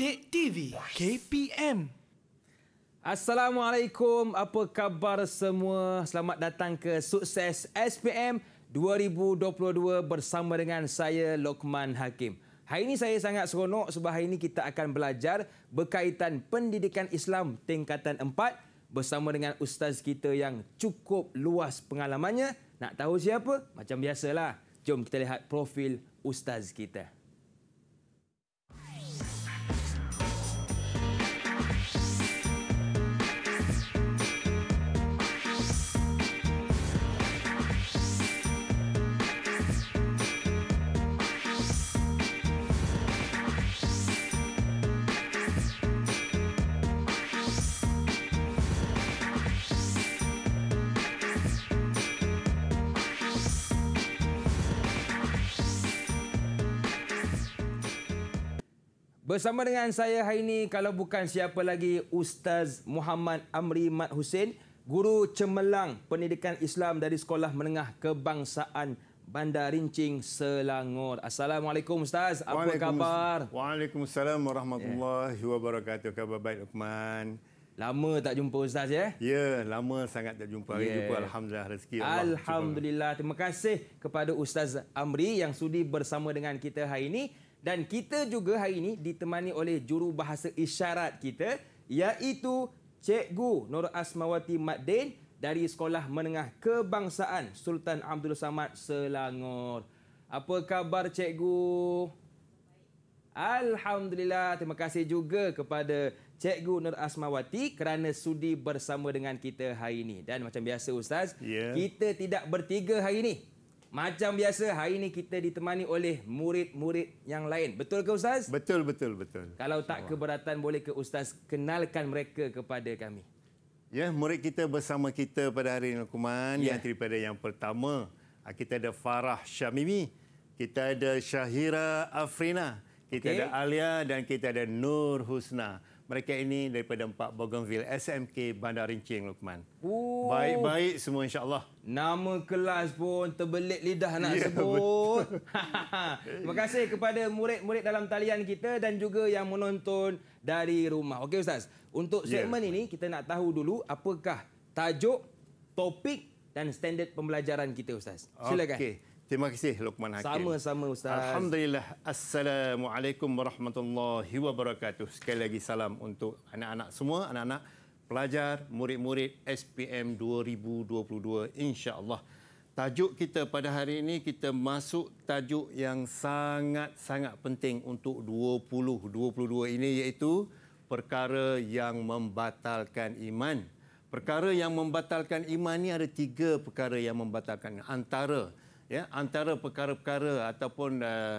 Bidik TV KPM. Assalamualaikum. Apa khabar semua? Selamat datang ke Sukses SPM 2022 bersama dengan saya Lokman Hakim. Hari ini saya sangat seronok sebab hari ini kita akan belajar berkaitan pendidikan Islam tingkatan 4 bersama dengan ustaz kita yang cukup luas pengalamannya. Nak tahu siapa? Macam biasalah. Jom kita lihat profil ustaz kita. Bersama dengan saya hari ini, kalau bukan siapa lagi, Ustaz Muhammad Amri Mat Hussein, Guru Cemelang Pendidikan Islam dari Sekolah Menengah Kebangsaan Bandar Rincing Selangor. Assalamualaikum Ustaz. Apa khabar? Waalaikumsalam warahmatullahi wabarakatuh. Khabar baik, Luqman. Lama tak jumpa Ustaz, ya? Ya, lama sangat tak jumpa. Hari ya. jumpa, Alhamdulillah. Rezeki Alhamdulillah. Terima kasih kepada Ustaz Amri yang sudi bersama dengan kita hari ini. Dan kita juga hari ini ditemani oleh juru bahasa isyarat kita iaitu Cikgu Nur Asmawati Maddin dari Sekolah Menengah Kebangsaan Sultan Abdul Samad Selangor. Apa khabar Cikgu? Alhamdulillah, terima kasih juga kepada Cikgu Nur Asmawati kerana sudi bersama dengan kita hari ini. Dan macam biasa Ustaz, yeah. kita tidak bertiga hari ini. Macam biasa, hari ini kita ditemani oleh murid-murid yang lain. Betul ke Ustaz? Betul, betul, betul. Kalau tak keberatan, boleh ke Ustaz kenalkan mereka kepada kami? Ya, murid kita bersama kita pada hari ini, Kuman. Ya. Yang daripada yang pertama, ah, kita ada Farah Syamimi. Kita ada Syahira Afrina. Kita okay. ada Alia dan kita ada Nur Husna mereka ini daripada empat Bougainville SMK Bandar Rincing Lukman. Oh. Baik-baik semua insya-Allah. Nama kelas pun terbelit lidah nak yeah, sebut. Terima kasih kepada murid-murid dalam talian kita dan juga yang menonton dari rumah. Okey ustaz. Untuk ya. segmen yeah. ini kita nak tahu dulu apakah tajuk, topik dan standard pembelajaran kita ustaz. Silakan. Okey. Terima kasih Luqman Hakim. Sama-sama Ustaz. Alhamdulillah. Assalamualaikum warahmatullahi wabarakatuh. Sekali lagi salam untuk anak-anak semua, anak-anak pelajar, murid-murid SPM 2022 insya-Allah. Tajuk kita pada hari ini kita masuk tajuk yang sangat-sangat penting untuk 2022 ini iaitu perkara yang membatalkan iman. Perkara yang membatalkan iman ini ada tiga perkara yang membatalkan antara ya antara perkara-perkara ataupun uh,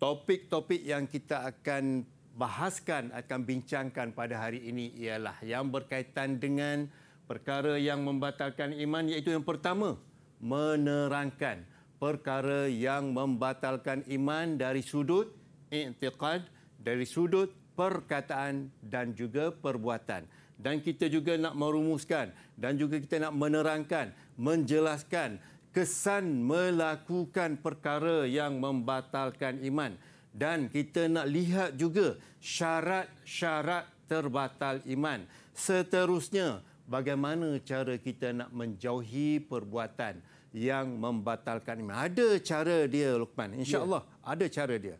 topik-topik uh, yang kita akan bahaskan akan bincangkan pada hari ini ialah yang berkaitan dengan perkara yang membatalkan iman iaitu yang pertama menerangkan perkara yang membatalkan iman dari sudut i'tiqad dari sudut perkataan dan juga perbuatan dan kita juga nak merumuskan dan juga kita nak menerangkan menjelaskan kesan melakukan perkara yang membatalkan iman dan kita nak lihat juga syarat-syarat terbatal iman seterusnya bagaimana cara kita nak menjauhi perbuatan yang membatalkan iman ada cara dia Luqman insyaallah ya. ada cara dia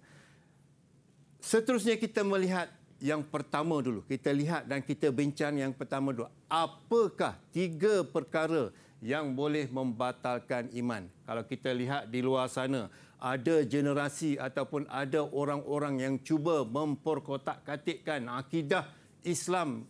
seterusnya kita melihat yang pertama dulu kita lihat dan kita bincang yang pertama dulu apakah tiga perkara yang boleh membatalkan iman. Kalau kita lihat di luar sana, ada generasi ataupun ada orang-orang yang cuba memperkotak-katikkan akidah Islam,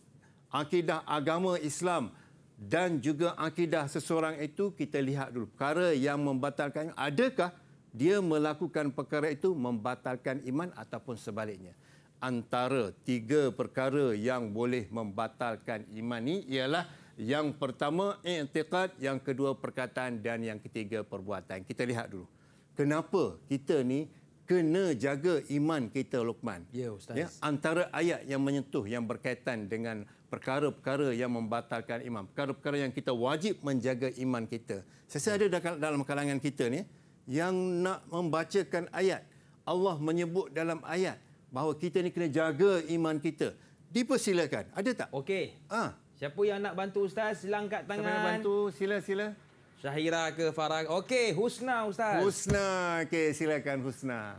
akidah agama Islam dan juga akidah seseorang itu kita lihat dulu perkara yang membatalkan adakah dia melakukan perkara itu membatalkan iman ataupun sebaliknya antara tiga perkara yang boleh membatalkan iman ini ialah yang pertama i'tiqad, yang kedua perkataan dan yang ketiga perbuatan. Kita lihat dulu. Kenapa kita ni kena jaga iman kita Luqman? Ya, ustaz. Ya, antara ayat yang menyentuh yang berkaitan dengan perkara-perkara yang membatalkan iman, perkara-perkara yang kita wajib menjaga iman kita. Saya ya. ada dalam kalangan kita ni yang nak membacakan ayat Allah menyebut dalam ayat bahawa kita ni kena jaga iman kita. Dipersilakan. Ada tak? Okey. Ah. Siapa yang nak bantu Ustaz? Sila angkat tangan. Siapa nak bantu? Sila, sila. Syahira ke Farah? Okey, Husna Ustaz. Husna. Okey, silakan Husna.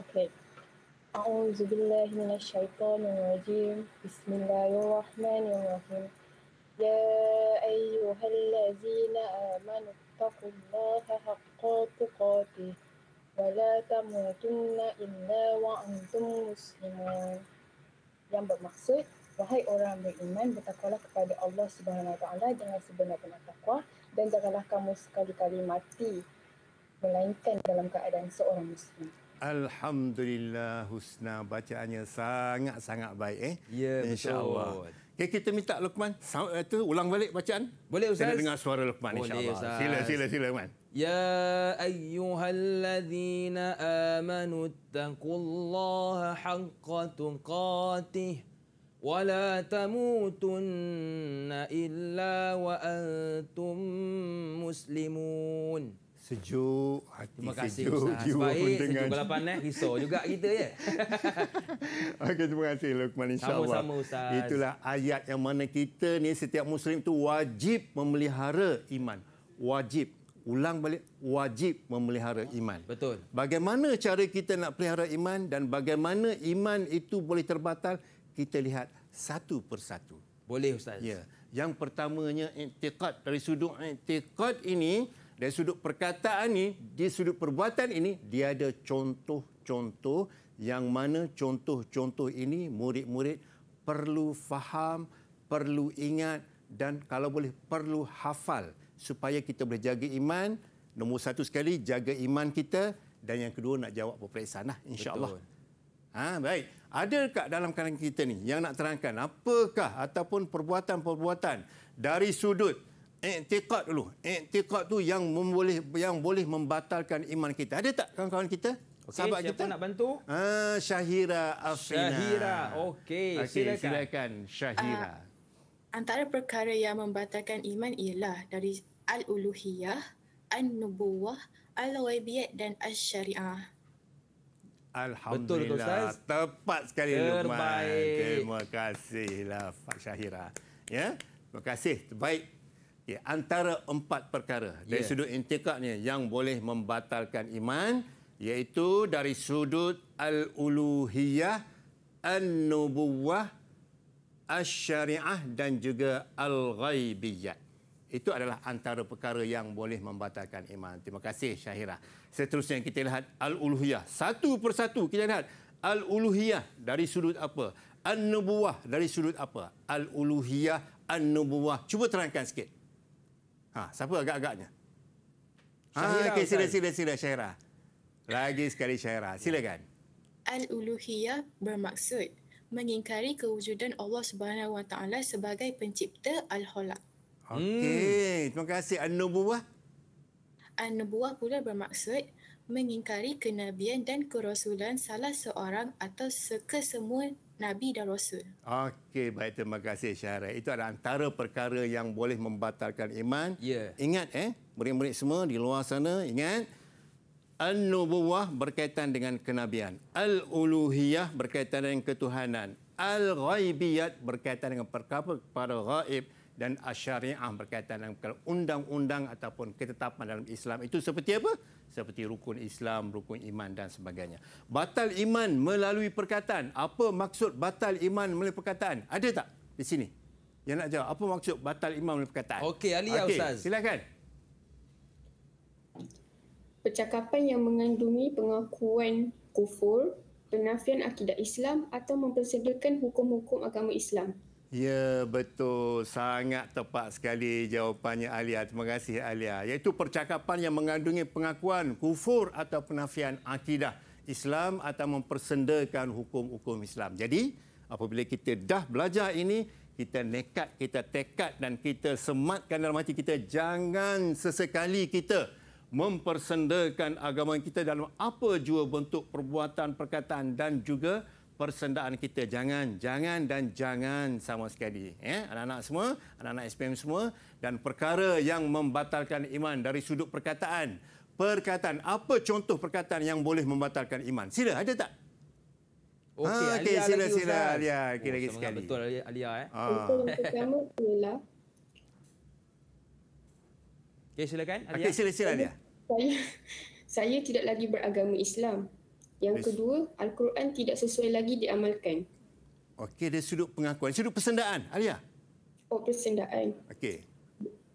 Okey. A'udzubillahiminasyaitanirrajim. Bismillahirrahmanirrahim. Ya ayyuhallazina amanu taqullaha haqqa tuqatih wa la tamutunna illa wa antum Yang bermaksud Wahai orang beriman, bertakwalah kepada Allah Subhanahu Wa Taala dengan sebenar-benar takwa dan janganlah kamu sekali-kali mati melainkan dalam keadaan seorang muslim. Alhamdulillah Husna bacaannya sangat-sangat baik eh. Ya yeah, insyaallah. Okay, kita minta Luqman itu eh, ulang balik bacaan. Boleh Ustaz? Kita dengar suara Luqman insyaallah. Sila sila sila Luqman. Ya ayyuhalladzina amanu taqullaha haqqa tuqatih ولا تموتن إلا وأنتم مسلمون Sejuk hati, Terima kasih sejuk Ustaz. jiwa pun dengan. Sebaik, sejuk eh. Risau juga kita, ya? Okey, terima kasih, Luqman. InsyaAllah. Sama-sama, Ustaz. Itulah ayat yang mana kita ni, setiap Muslim tu wajib memelihara iman. Wajib. Ulang balik. Wajib memelihara iman. Betul. Bagaimana cara kita nak pelihara iman dan bagaimana iman itu boleh terbatal, kita lihat satu persatu. Boleh Ustaz. Ya. Yang pertamanya intiqad. Dari sudut intiqad ini, dari sudut perkataan ini, di sudut perbuatan ini, dia ada contoh-contoh yang mana contoh-contoh ini murid-murid perlu faham, perlu ingat dan kalau boleh perlu hafal supaya kita boleh jaga iman. Nombor satu sekali, jaga iman kita. Dan yang kedua, nak jawab peperiksaan. Lah, InsyaAllah. Ha, baik. Ada dekat dalam kalangan kita ni yang nak terangkan apakah ataupun perbuatan-perbuatan dari sudut iktikad dulu. Iktikad tu yang boleh yang boleh membatalkan iman kita. Ada tak kawan-kawan kita? Okay, Sahabat siapa kita? nak bantu? Ah, ha, Shahira. Afina. Syahira. Okey, okay, silakan. silakan. Syahira. Uh, antara perkara yang membatalkan iman ialah dari al-uluhiyah, an-nubuwah, al-waybiyat dan asy-syariah. Alhamdulillah. Betul Ustaz. Tepat sekali Terbaik. Luqman. Terima kasihlah Pak Syahira. Ya. Terima kasih. Baik. Ya, antara empat perkara dari ya. sudut intikaknya yang boleh membatalkan iman iaitu dari sudut al-uluhiyah, an-nubuwah, asy-syari'ah dan juga al-ghaibiyah. Itu adalah antara perkara yang boleh membatalkan iman. Terima kasih Syahira. Seterusnya kita lihat Al-Uluhiyah. Satu persatu kita lihat Al-Uluhiyah dari sudut apa? An-Nubuah dari sudut apa? Al-Uluhiyah, An-Nubuah. Cuba terangkan sikit. Ha, siapa agak-agaknya? Ha, Syahira. Ha, okay, sila, sila, sila Syahira. Lagi sekali Syahira. Ya. Silakan. Al-Uluhiyah bermaksud mengingkari kewujudan Allah Subhanahu Wa Taala sebagai pencipta Al-Holak. Hmm. Okey, terima kasih An-Nubuah. An-Nubuah pula bermaksud mengingkari kenabian dan kerasulan salah seorang atau sekesemua Nabi dan Rasul. Okey, baik. Terima kasih Syahrah. Itu adalah antara perkara yang boleh membatalkan iman. Yeah. Ingat, eh, murid-murid semua di luar sana, ingat. Al-Nubuwah berkaitan dengan kenabian. Al-Uluhiyah berkaitan dengan ketuhanan. Al-Ghaibiyat berkaitan dengan perkara para ghaib dan syariah berkaitan dengan undang-undang ataupun ketetapan dalam Islam itu seperti apa? Seperti rukun Islam, rukun iman dan sebagainya. Batal iman melalui perkataan. Apa maksud batal iman melalui perkataan? Ada tak di sini? Yang nak jawab, apa maksud batal iman melalui perkataan? Okey, Ali okay, Ustaz. Silakan. Percakapan yang mengandungi pengakuan kufur, penafian akidah Islam atau mempersediakan hukum-hukum agama Islam. Ya, betul. Sangat tepat sekali jawapannya Alia. Terima kasih Alia. Iaitu percakapan yang mengandungi pengakuan kufur atau penafian akidah Islam atau mempersendakan hukum-hukum Islam. Jadi, apabila kita dah belajar ini, kita nekat, kita tekad dan kita sematkan dalam hati kita jangan sesekali kita mempersendakan agama kita dalam apa jua bentuk perbuatan, perkataan dan juga persendaan kita jangan jangan dan jangan sama sekali ya anak-anak semua anak-anak SPM semua dan perkara yang membatalkan iman dari sudut perkataan perkataan apa contoh perkataan yang boleh membatalkan iman sila ada tak okey ha, ah, okay, sila lagi sila usah. Alia okay, oh, lagi sekali betul Alia, Alia eh ha. pertama ialah okey silakan Alia okey sila sila Alia saya, saya tidak lagi beragama Islam yang Bes- kedua, Al-Quran tidak sesuai lagi diamalkan. Okey, dari sudut pengakuan. Sudut persendaan, Alia. Oh, persendaan. Okey.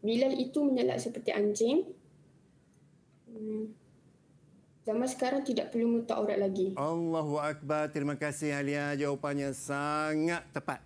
Bilal itu menyalak seperti anjing. Hmm. Zaman sekarang tidak perlu minta aurat lagi. Allahu Akbar. Terima kasih, Alia. Jawapannya sangat tepat.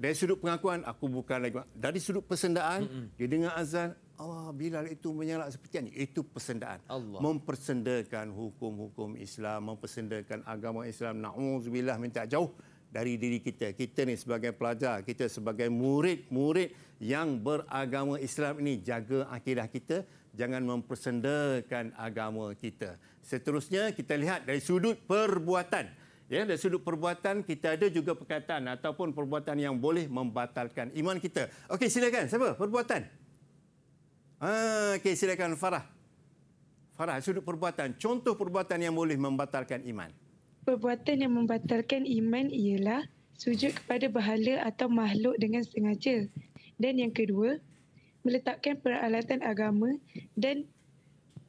Dari sudut pengakuan, aku bukan lagi. Dari sudut persendaan, mm-hmm. dia dengar azan, Allah Bilal itu menyalak seperti ini. Itu persendaan. Allah. Mempersendakan hukum-hukum Islam, mempersendakan agama Islam. Na'udzubillah minta jauh dari diri kita. Kita ni sebagai pelajar, kita sebagai murid-murid yang beragama Islam ini jaga akidah kita. Jangan mempersendakan agama kita. Seterusnya kita lihat dari sudut perbuatan. Ya, dari sudut perbuatan kita ada juga perkataan ataupun perbuatan yang boleh membatalkan iman kita. Okey, silakan. Siapa? Perbuatan. Ah, okay silakan Farah. Farah, sudut perbuatan. Contoh perbuatan yang boleh membatalkan iman. Perbuatan yang membatalkan iman ialah sujud kepada berhala atau makhluk dengan sengaja. Dan yang kedua, meletakkan peralatan agama dan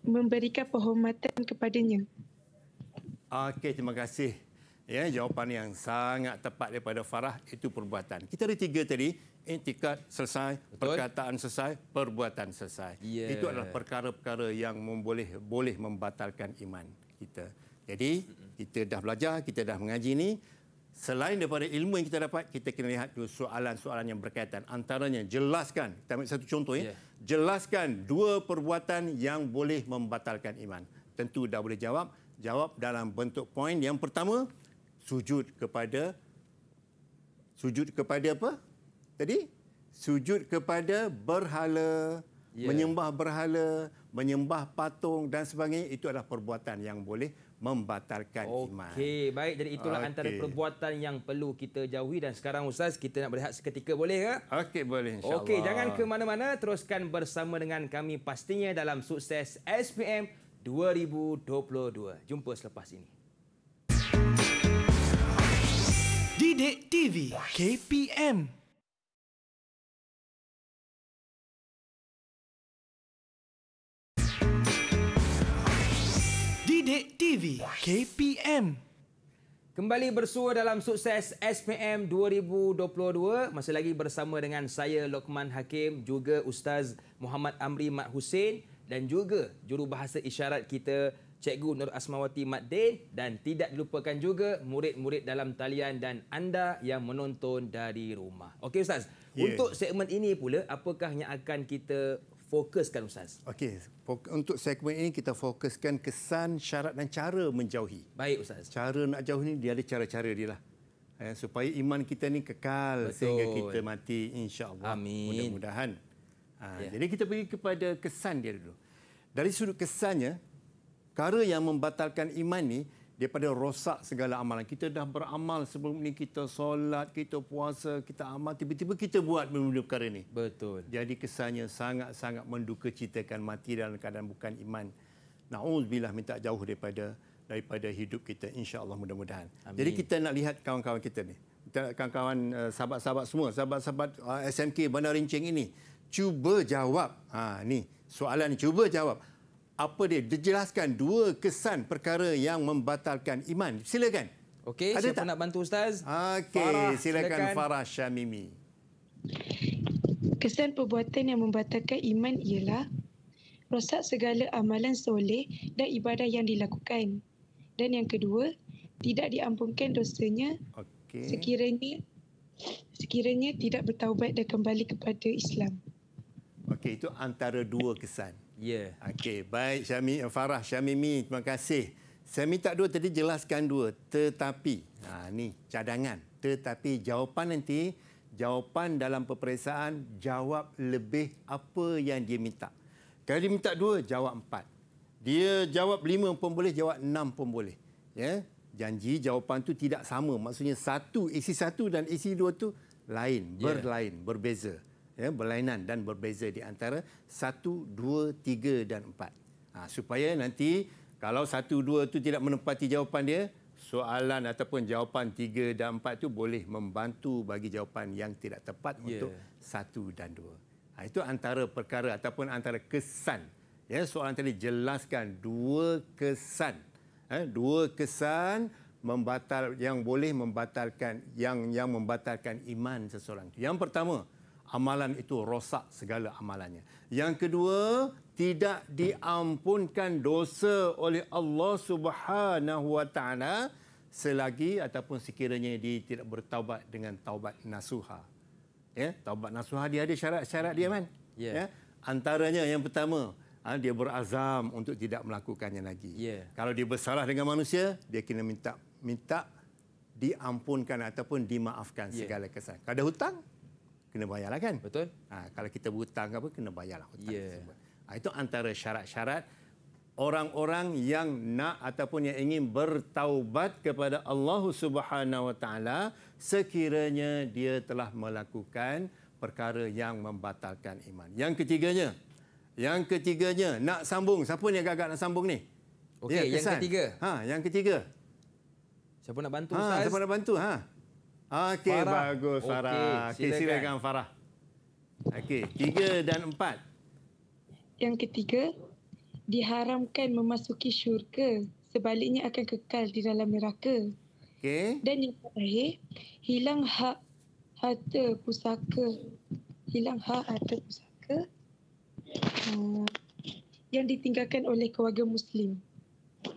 memberikan penghormatan kepadanya. Okey, terima kasih. Ya, jawapan yang sangat tepat daripada Farah itu perbuatan. Kita ada tiga tadi, intikat selesai, Betul. perkataan selesai, perbuatan selesai. Yeah. Itu adalah perkara-perkara yang memboleh boleh membatalkan iman kita. Jadi, kita dah belajar, kita dah mengaji ini. Selain daripada ilmu yang kita dapat, kita kena lihat dulu soalan-soalan yang berkaitan. Antaranya, jelaskan. Kita ambil satu contoh. Yeah. Ya. Jelaskan dua perbuatan yang boleh membatalkan iman. Tentu dah boleh jawab. Jawab dalam bentuk poin. Yang pertama, sujud kepada sujud kepada apa? Tadi sujud kepada berhala, yeah. menyembah berhala, menyembah patung dan sebagainya itu adalah perbuatan yang boleh membatalkan okay. iman. Okey, baik jadi itulah okay. antara perbuatan yang perlu kita jauhi dan sekarang ustaz kita nak berehat seketika boleh ke? Okey, boleh insya-Allah. Okey, jangan ke mana-mana, teruskan bersama dengan kami pastinya dalam sukses SPM 2022. Jumpa selepas ini. Bidik TV KPM Bidik TV KPM Kembali bersua dalam sukses SPM 2022 Masih lagi bersama dengan saya Lokman Hakim Juga Ustaz Muhammad Amri Mat Hussein Dan juga jurubahasa isyarat kita Cikgu Nur Asmawati Maddin dan tidak dilupakan juga murid-murid dalam talian dan anda yang menonton dari rumah. Okey Ustaz, yeah. untuk segmen ini pula, apakah yang akan kita fokuskan Ustaz? Okey, untuk segmen ini kita fokuskan kesan, syarat dan cara menjauhi. Baik Ustaz. Cara nak jauh ini, dia ada cara-cara dia lah. Eh, supaya iman kita ni kekal Betul. sehingga kita mati insya-Allah Amin. mudah-mudahan. Ha, yeah. Ya. jadi kita pergi kepada kesan dia dulu. Dari sudut kesannya, perkara yang membatalkan iman ni daripada rosak segala amalan. Kita dah beramal sebelum ni kita solat, kita puasa, kita amal tiba-tiba kita buat benda perkara ni. Betul. Jadi kesannya sangat-sangat mendukacitakan mati dalam keadaan bukan iman. Nauzubillah minta jauh daripada daripada hidup kita insya-Allah mudah-mudahan. Jadi kita nak lihat kawan-kawan kita ni. Kita kawan-kawan eh, sahabat-sahabat semua, sahabat-sahabat eh, SMK Bandar Rincing ini cuba jawab. Ha ni soalan cuba jawab apa dia Jelaskan dua kesan perkara yang membatalkan iman. Silakan. Okey, siapa tak? nak bantu ustaz? Okey, silakan, silakan Farah Syamimi. Kesan perbuatan yang membatalkan iman ialah rosak segala amalan soleh dan ibadah yang dilakukan. Dan yang kedua, tidak diampunkan dosanya okay. sekiranya sekiranya tidak bertaubat dan kembali kepada Islam. Okey, itu antara dua kesan. Yeah. Okey, baik Syami eh, Farah Syamimi, terima kasih. Saya minta dua tadi jelaskan dua, tetapi ha ni cadangan. Tetapi jawapan nanti, jawapan dalam peperiksaan jawab lebih apa yang dia minta. Kalau dia minta dua, jawab empat. Dia jawab lima pun boleh, jawab enam pun boleh. Ya, janji jawapan tu tidak sama. Maksudnya satu isi satu dan isi dua tu lain, ya. berlain, berbeza ya, berlainan dan berbeza di antara satu, dua, tiga dan empat. Ha, supaya nanti kalau satu dua itu tidak menempati jawapan dia, soalan ataupun jawapan tiga dan empat tu boleh membantu bagi jawapan yang tidak tepat yeah. untuk satu dan dua. Ha, itu antara perkara ataupun antara kesan. Ya, soalan tadi jelaskan dua kesan. Ha, dua kesan membatal yang boleh membatalkan yang yang membatalkan iman seseorang Yang pertama, amalan itu rosak segala amalannya. Yang kedua, tidak diampunkan dosa oleh Allah Subhanahu Wa Taala selagi ataupun sekiranya dia tidak bertaubat dengan taubat nasuha. Ya, taubat nasuha dia ada syarat-syarat dia kan? Yeah. Ya. Antaranya yang pertama, ha, dia berazam untuk tidak melakukannya lagi. Yeah. Kalau dia bersalah dengan manusia, dia kena minta minta diampunkan ataupun dimaafkan yeah. segala kesalahan. Kalau ada hutang, kena bayarlah kan. Betul. Ha, kalau kita berhutang ke apa, kena bayarlah hutang yeah. Ya. Ha, itu antara syarat-syarat orang-orang yang nak ataupun yang ingin bertaubat kepada Allah Subhanahu Wa Taala sekiranya dia telah melakukan perkara yang membatalkan iman. Yang ketiganya, yang ketiganya nak sambung. Siapa ni agak-agak nak sambung ni? Okey, ya, yang ketiga. Ha, yang ketiga. Siapa nak bantu? Ha, Ustaz? siapa nak bantu? Ha. Okey, bagus okay, Farah. Okey, silakan Farah. Okey, tiga dan empat. Yang ketiga, diharamkan memasuki syurga. Sebaliknya akan kekal di dalam neraka. Okay. Dan yang terakhir, hilang hak harta pusaka. Hilang hak harta pusaka. Uh, yang ditinggalkan oleh keluarga muslim.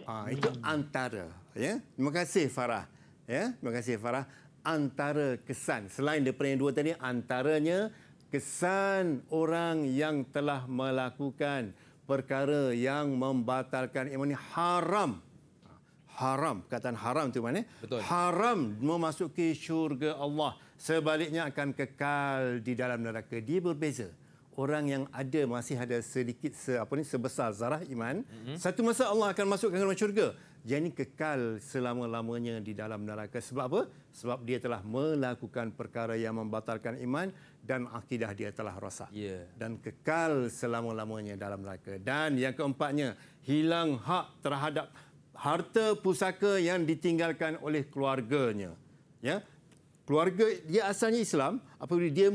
Ah, itu antara, ya. Terima kasih Farah. Ya, terima kasih Farah antara kesan selain daripada yang dua tadi antaranya kesan orang yang telah melakukan perkara yang membatalkan iman ini haram haram kataan haram tu mana Betul. haram memasuki syurga Allah sebaliknya akan kekal di dalam neraka dia berbeza orang yang ada masih ada sedikit se, apa ni sebesar zarah iman mm-hmm. satu masa Allah akan masukkan ke dalam syurga dia ini kekal selama-lamanya di dalam neraka. Sebab apa? Sebab dia telah melakukan perkara yang membatalkan iman dan akidah dia telah rosak. Yeah. Dan kekal selama-lamanya dalam neraka. Dan yang keempatnya, hilang hak terhadap harta pusaka yang ditinggalkan oleh keluarganya. Ya? Keluarga dia asalnya Islam, apabila dia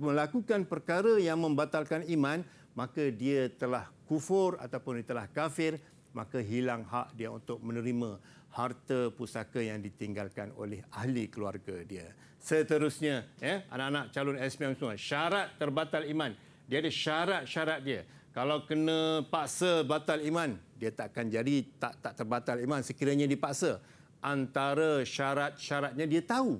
melakukan perkara yang membatalkan iman, maka dia telah kufur ataupun dia telah kafir maka hilang hak dia untuk menerima harta pusaka yang ditinggalkan oleh ahli keluarga dia. Seterusnya, ya, anak-anak calon SPM semua, syarat terbatal iman. Dia ada syarat-syarat dia. Kalau kena paksa batal iman, dia takkan jadi tak tak terbatal iman sekiranya dipaksa. Antara syarat-syaratnya dia tahu.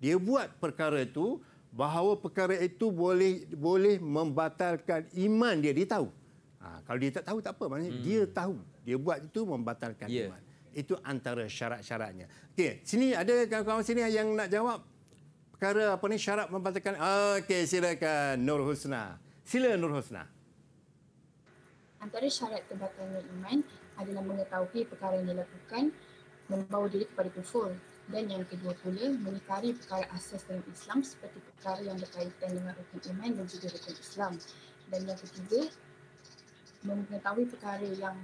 Dia buat perkara itu bahawa perkara itu boleh boleh membatalkan iman dia dia tahu. Ha, kalau dia tak tahu tak apa, maknanya hmm. dia tahu. Dia buat itu membatalkan yeah. iman. Itu antara syarat-syaratnya. Okey, sini ada kawan-kawan sini yang nak jawab perkara apa ni syarat membatalkan. Okey, silakan Nur Husna. Sila Nur Husna. Antara syarat kebatalan iman adalah mengetahui perkara yang dilakukan membawa diri kepada kufur. Dan yang kedua pula, mengikari perkara asas dalam Islam seperti perkara yang berkaitan dengan rukun iman dan juga rukun Islam. Dan yang ketiga, mengetahui perkara yang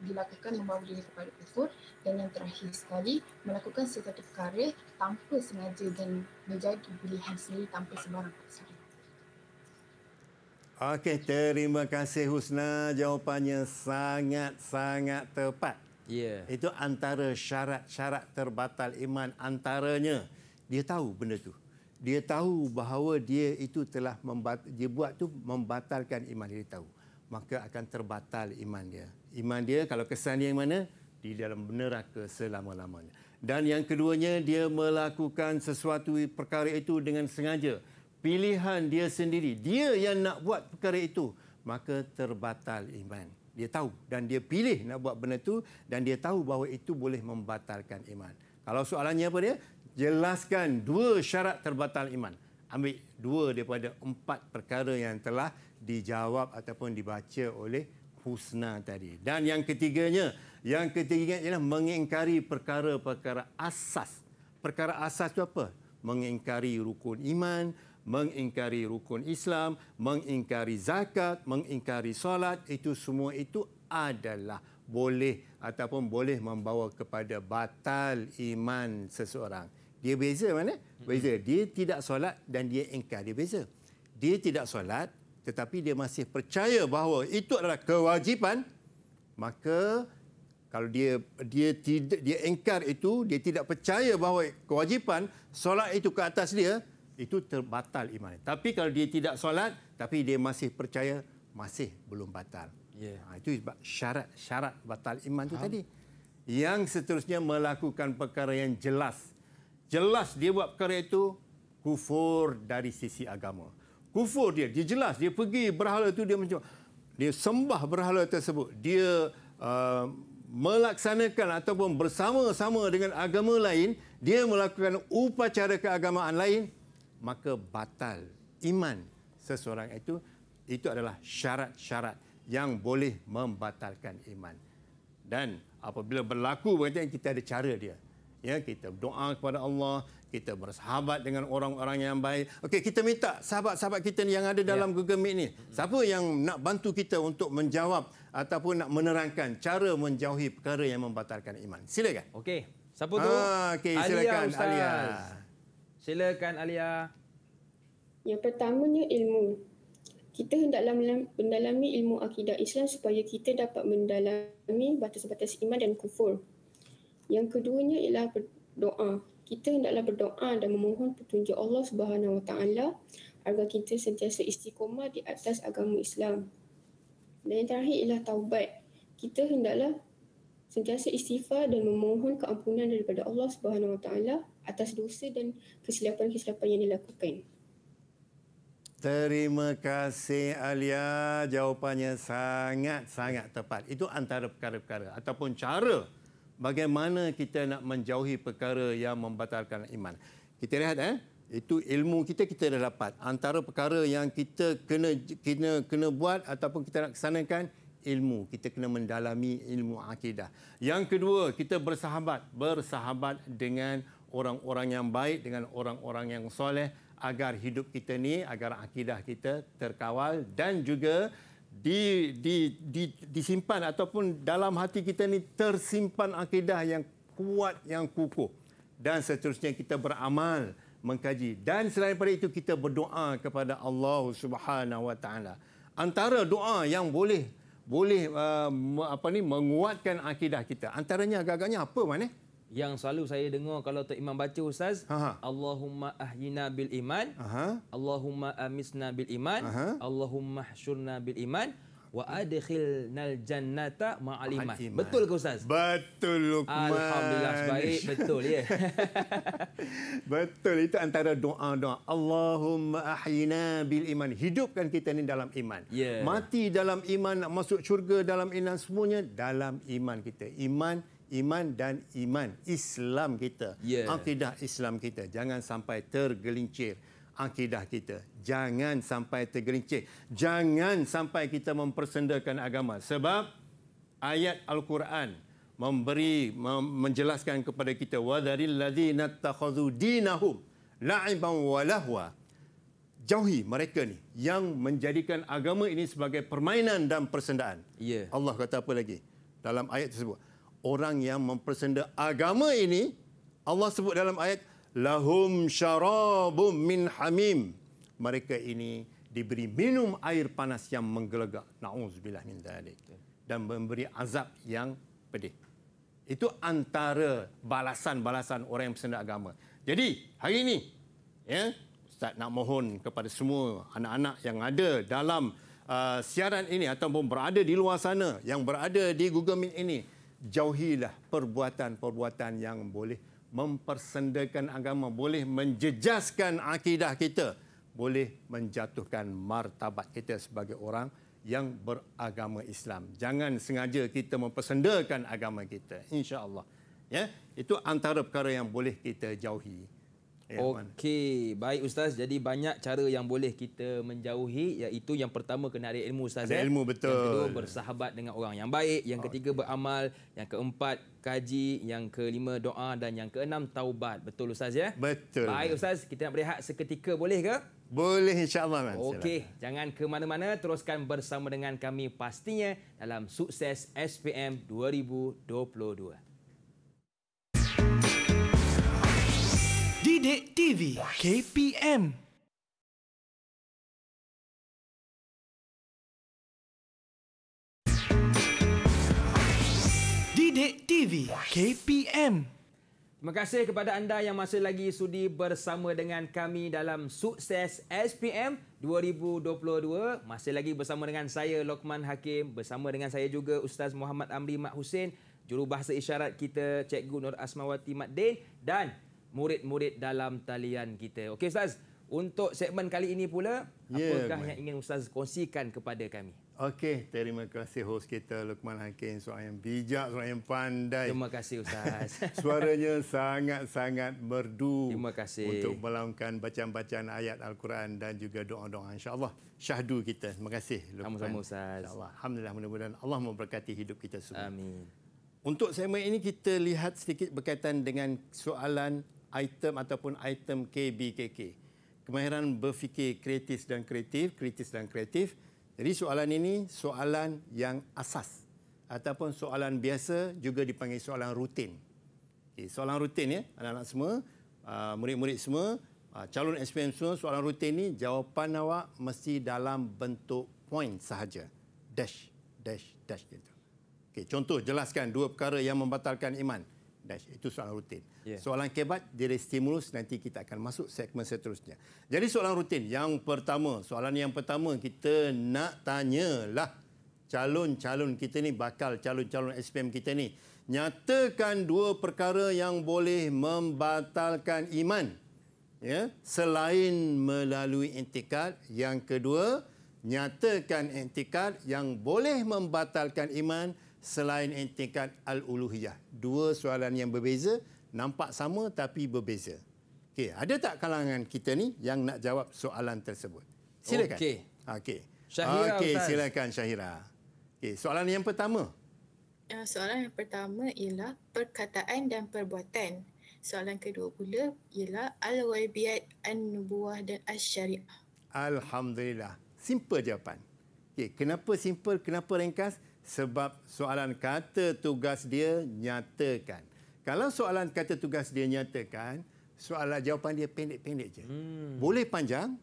dilakukan membawa diri kepada kufur dan yang terakhir sekali melakukan sesuatu perkara tanpa sengaja dan menjadi pilihan sendiri tanpa sebarang persediaan. Okey, terima kasih Husna. Jawapannya sangat-sangat tepat. Yeah. Itu antara syarat-syarat terbatal iman antaranya. Dia tahu benda tu. Dia tahu bahawa dia itu telah membat dia buat tu membatalkan iman dia tahu maka akan terbatal iman dia. Iman dia kalau kesan dia yang mana? Di dalam neraka selama-lamanya. Dan yang keduanya, dia melakukan sesuatu perkara itu dengan sengaja. Pilihan dia sendiri. Dia yang nak buat perkara itu. Maka terbatal iman. Dia tahu dan dia pilih nak buat benda itu. Dan dia tahu bahawa itu boleh membatalkan iman. Kalau soalannya apa dia? Jelaskan dua syarat terbatal iman. Ambil dua daripada empat perkara yang telah dijawab ataupun dibaca oleh Husna tadi. Dan yang ketiganya, yang ketiganya ialah mengingkari perkara-perkara asas. Perkara asas itu apa? Mengingkari rukun iman, mengingkari rukun Islam, mengingkari zakat, mengingkari solat, itu semua itu adalah boleh ataupun boleh membawa kepada batal iman seseorang. Dia beza mana? Beza. Hmm. Dia tidak solat dan dia ingkar. Dia beza. Dia tidak solat tetapi dia masih percaya bahawa itu adalah kewajipan maka kalau dia dia tidak dia engkar itu dia tidak percaya bahawa kewajipan solat itu ke atas dia itu terbatal iman. Tapi kalau dia tidak solat tapi dia masih percaya masih belum batal. Yeah. Ha, itu syarat-syarat batal iman itu ha. tadi. Yang seterusnya melakukan perkara yang jelas. Jelas dia buat perkara itu kufur dari sisi agama kufur dia dia jelas dia pergi berhala itu dia macam dia sembah berhala tersebut dia uh, melaksanakan ataupun bersama-sama dengan agama lain dia melakukan upacara keagamaan lain maka batal iman seseorang itu itu adalah syarat-syarat yang boleh membatalkan iman dan apabila berlaku berarti kita ada cara dia ya kita doa kepada Allah kita bersahabat dengan orang-orang yang baik. Okey, kita minta sahabat-sahabat kita yang ada dalam ya. Google Meet ni, siapa yang nak bantu kita untuk menjawab ataupun nak menerangkan cara menjauhi perkara yang membatalkan iman. Silakan. Okey. Siapa tu? Ah, okey, silakan Ustaz. Alia. Silakan Alia. Yang pertamanya ilmu. Kita hendaklah mendalami ilmu akidah Islam supaya kita dapat mendalami batas-batas iman dan kufur. Yang keduanya ialah doa kita hendaklah berdoa dan memohon petunjuk Allah Subhanahu Wa Taala agar kita sentiasa istiqomah di atas agama Islam. Dan yang terakhir ialah taubat. Kita hendaklah sentiasa istighfar dan memohon keampunan daripada Allah Subhanahu Wa Taala atas dosa dan kesilapan-kesilapan yang dilakukan. Terima kasih Alia. Jawapannya sangat-sangat tepat. Itu antara perkara-perkara ataupun cara bagaimana kita nak menjauhi perkara yang membatalkan iman. Kita lihat eh itu ilmu kita kita dah dapat. Antara perkara yang kita kena kena kena buat ataupun kita nak kesanakan ilmu. Kita kena mendalami ilmu akidah. Yang kedua, kita bersahabat. Bersahabat dengan orang-orang yang baik, dengan orang-orang yang soleh agar hidup kita ni, agar akidah kita terkawal dan juga di, di, di, disimpan ataupun dalam hati kita ini tersimpan akidah yang kuat yang kukuh dan seterusnya kita beramal mengkaji dan selain daripada itu kita berdoa kepada Allah Subhanahu Wa Taala antara doa yang boleh boleh uh, apa ni menguatkan akidah kita antaranya agak-agaknya apa mana? Eh? yang selalu saya dengar kalau tu Imam baca Ustaz, Aha. Ha. Allahumma ahyina bil iman, Aha. Ha. Allahumma amisna bil iman, Aha. Ha. Allahumma hsyurna bil iman, wa adkhilnal jannata ma'al iman. iman. Betul ke Ustaz? Betul, Luqman. Alhamdulillah, baik. Betul, ya. Yeah. Betul, itu antara doa-doa. Allahumma ahyina bil iman. Hidupkan kita ni dalam iman. Yeah. Mati dalam iman, nak masuk syurga dalam iman, semuanya dalam iman kita. Iman iman dan iman Islam kita. Yeah. Akidah Islam kita jangan sampai tergelincir akidah kita. Jangan sampai tergelincir. Jangan sampai kita mempersendakan agama sebab ayat al-Quran memberi mem- menjelaskan kepada kita wadharil ladzina takhadhu dinahum la'iban wa lahwa jauhi mereka ni yang menjadikan agama ini sebagai permainan dan persendaan. Yeah. Allah kata apa lagi dalam ayat tersebut? orang yang mempersenda agama ini Allah sebut dalam ayat lahum syarabum min hamim mereka ini diberi minum air panas yang menggelegak naudzubillah min dzalik dan memberi azab yang pedih itu antara balasan-balasan orang yang bersenda agama jadi hari ini ya ustaz nak mohon kepada semua anak-anak yang ada dalam uh, siaran ini ataupun berada di luar sana yang berada di Google Meet ini jauhilah perbuatan-perbuatan yang boleh mempersendakan agama, boleh menjejaskan akidah kita, boleh menjatuhkan martabat kita sebagai orang yang beragama Islam. Jangan sengaja kita mempersendakan agama kita. Insya Allah, Ya? Itu antara perkara yang boleh kita jauhi. Okey, baik ustaz. Jadi banyak cara yang boleh kita menjauhi iaitu yang pertama kena ada ilmu ustaz. Ada eh. ilmu betul. Yang kedua bersahabat dengan orang yang baik, yang ketiga beramal, yang keempat kaji, yang kelima doa dan yang keenam taubat. Betul ustaz ya? Betul. Baik ustaz, kita nak berehat seketika boleh ke? Boleh insya-Allah Okey, jangan ke mana-mana, teruskan bersama dengan kami pastinya dalam sukses SPM 2022. Sidik TV KPM Sidik TV KPM Terima kasih kepada anda yang masih lagi sudi bersama dengan kami dalam Sukses SPM 2022. Masih lagi bersama dengan saya, Lokman Hakim. Bersama dengan saya juga, Ustaz Muhammad Amri Mak Hussein. Jurubahasa isyarat kita, Cikgu Nur Asmawati Mak Din. Dan murid-murid dalam talian kita. Okey ustaz, untuk segmen kali ini pula, yeah, apakah man. yang ingin ustaz kongsikan kepada kami? Okey, terima kasih host kita Lukman Hakim, seorang yang bijak, seorang yang pandai. Terima kasih ustaz. Suaranya sangat-sangat merdu. Terima kasih. Untuk melangkan bacaan-bacaan ayat Al-Quran dan juga doa-doa insya-Allah syahdu kita. Terima kasih Lukman. Sama-sama ustaz. Insya-Allah. Alhamdulillah mudah-mudahan Allah memberkati hidup kita semua. Amin. Untuk segmen ini kita lihat sedikit berkaitan dengan soalan item ataupun item KBKK. Kemahiran berfikir kritis dan kreatif, kritis dan kreatif. Jadi soalan ini soalan yang asas ataupun soalan biasa juga dipanggil soalan rutin. Okay, soalan rutin ya, anak-anak semua, ah, murid-murid semua, ah, calon SPM semua, soalan rutin ini jawapan awak mesti dalam bentuk point sahaja. Dash, dash, dash Okay, contoh jelaskan dua perkara yang membatalkan iman dash itu soalan rutin. Yeah. Soalan kebat dia stimulus nanti kita akan masuk segmen seterusnya. Jadi soalan rutin yang pertama, soalan yang pertama kita nak tanyalah calon-calon kita ni bakal calon-calon SPM kita ni nyatakan dua perkara yang boleh membatalkan iman. Ya, selain melalui intikad, yang kedua nyatakan intikad yang boleh membatalkan iman selain entikat al-uluhiyah. Dua soalan yang berbeza, nampak sama tapi berbeza. Okey, ada tak kalangan kita ni yang nak jawab soalan tersebut? Silakan. Okey. Okey. Syahira. Okey, silakan Syahira. Okey, soalan yang pertama. Ya, soalan yang pertama ialah perkataan dan perbuatan. Soalan kedua pula ialah al-waybiat an-nubuwah dan asy-syariah. Alhamdulillah. Simple jawapan. Okey, kenapa simple? Kenapa ringkas? sebab soalan kata tugas dia nyatakan. Kalau soalan kata tugas dia nyatakan, soalan jawapan dia pendek-pendek saja. Hmm. Boleh panjang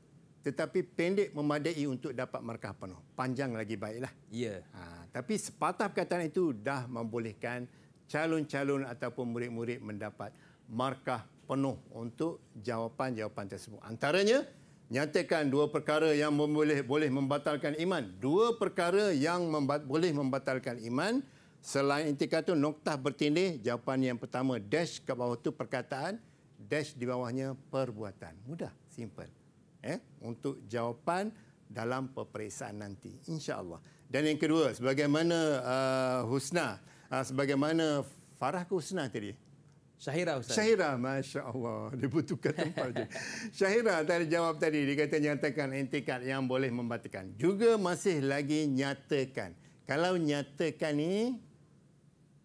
tetapi pendek memadai untuk dapat markah penuh. Panjang lagi baiklah. Ya. Ha, tapi sepatah perkataan itu dah membolehkan calon-calon ataupun murid-murid mendapat markah penuh untuk jawapan-jawapan tersebut. Antaranya, nyatakan dua perkara yang boleh boleh membatalkan iman. Dua perkara yang memba- boleh membatalkan iman selain intikal tu noktah bertindih jawapan yang pertama dash ke bawah tu perkataan dash di bawahnya perbuatan. Mudah, simple. Eh, untuk jawapan dalam peperiksaan nanti insya-Allah. Dan yang kedua, sebagaimana uh, Husna, uh, sebagaimana Farah Husna tadi. Syahira Ustaz. Syahira, Masya Allah. Dia bertukar tempat je. Syahira tadi jawab tadi, dia kata nyatakan intikat yang boleh membatalkan. Juga masih lagi nyatakan. Kalau nyatakan ni,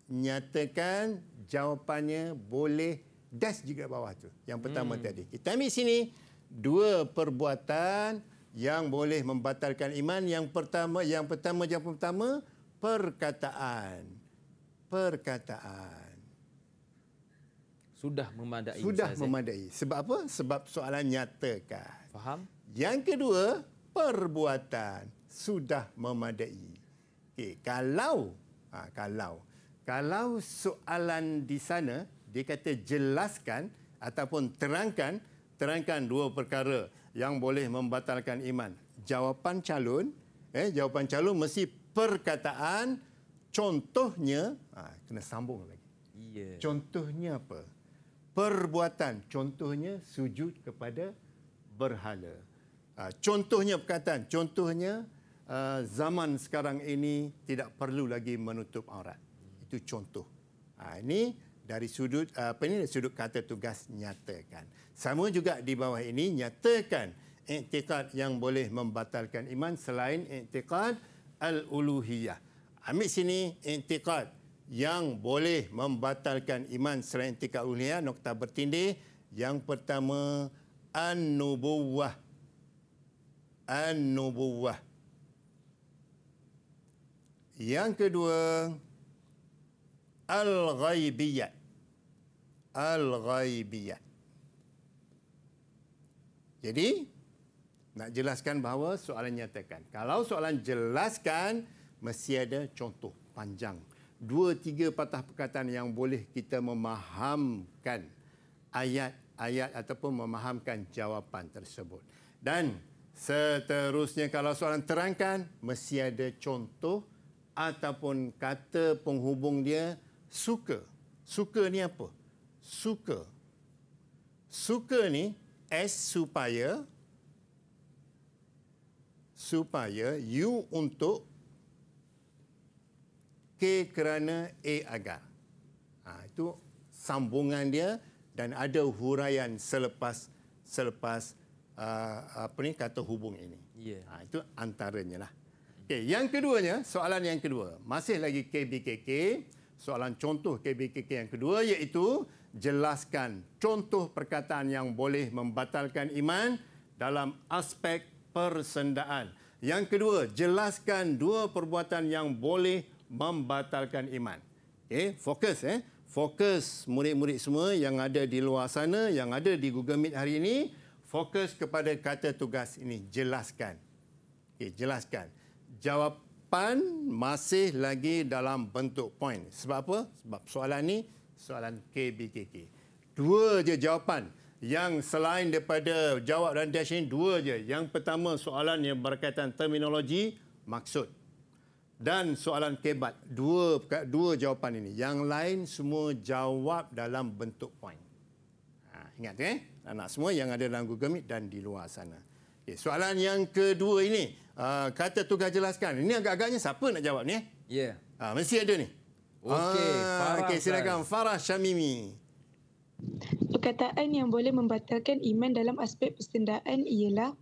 nyatakan jawapannya boleh das juga bawah tu. Yang pertama hmm. tadi. Kita ambil sini, dua perbuatan yang boleh membatalkan iman. Yang pertama, yang pertama, yang pertama, perkataan. Perkataan sudah memadai. Sudah Ustaz memadai. Sebab apa? Sebab soalan nyatakah. Faham? Yang kedua, perbuatan sudah memadai. Okey, kalau ha, kalau kalau soalan di sana dia kata jelaskan ataupun terangkan terangkan dua perkara yang boleh membatalkan iman. Jawapan calon, eh jawapan calon mesti perkataan contohnya ha, kena sambung lagi. Yeah. Contohnya apa? perbuatan. Contohnya sujud kepada berhala. Ah, contohnya perkataan, contohnya ah, zaman sekarang ini tidak perlu lagi menutup aurat. Itu contoh. Ah, ini dari sudut apa ini dari sudut kata tugas nyatakan. Sama juga di bawah ini nyatakan iktikad yang boleh membatalkan iman selain iktikad al-uluhiyah. Ambil sini iktikad yang boleh membatalkan iman selain tingkat ulia nokta bertindih yang pertama an-nubuwah an-nubuwah yang kedua al-ghaibiyat al-ghaibiyat jadi nak jelaskan bahawa soalan nyatakan kalau soalan jelaskan mesti ada contoh panjang dua tiga patah perkataan yang boleh kita memahamkan ayat-ayat ataupun memahamkan jawapan tersebut. Dan seterusnya kalau soalan terangkan mesti ada contoh ataupun kata penghubung dia suka. Suka ni apa? Suka. Suka ni S supaya supaya U untuk kerana A agar. Ha, itu sambungan dia dan ada huraian selepas selepas uh, apa ni kata hubung ini. Yeah. Ha, itu antaranya lah. Okay, yang keduanya, soalan yang kedua. Masih lagi KBKK. Soalan contoh KBKK yang kedua iaitu jelaskan contoh perkataan yang boleh membatalkan iman dalam aspek persendaan. Yang kedua, jelaskan dua perbuatan yang boleh membatalkan iman. Okey, eh, fokus eh. Fokus murid-murid semua yang ada di luar sana, yang ada di Google Meet hari ini, fokus kepada kata tugas ini. Jelaskan. Okey, eh, jelaskan. Jawapan masih lagi dalam bentuk poin. Sebab apa? Sebab soalan ini soalan KBKK. Dua je jawapan yang selain daripada jawab dan dash ini dua je. Yang pertama soalan yang berkaitan terminologi maksud dan soalan kebat dua dua jawapan ini yang lain semua jawab dalam bentuk poin ha, ingat eh anak semua yang ada dalam Google Meet dan di luar sana okay, soalan yang kedua ini uh, kata tugas jelaskan ini agak-agaknya siapa nak jawab ni eh? ya yeah. Ha, uh, mesti ada ni okey uh, okey silakan Farah Shamimi Perkataan yang boleh membatalkan iman dalam aspek persendaan ialah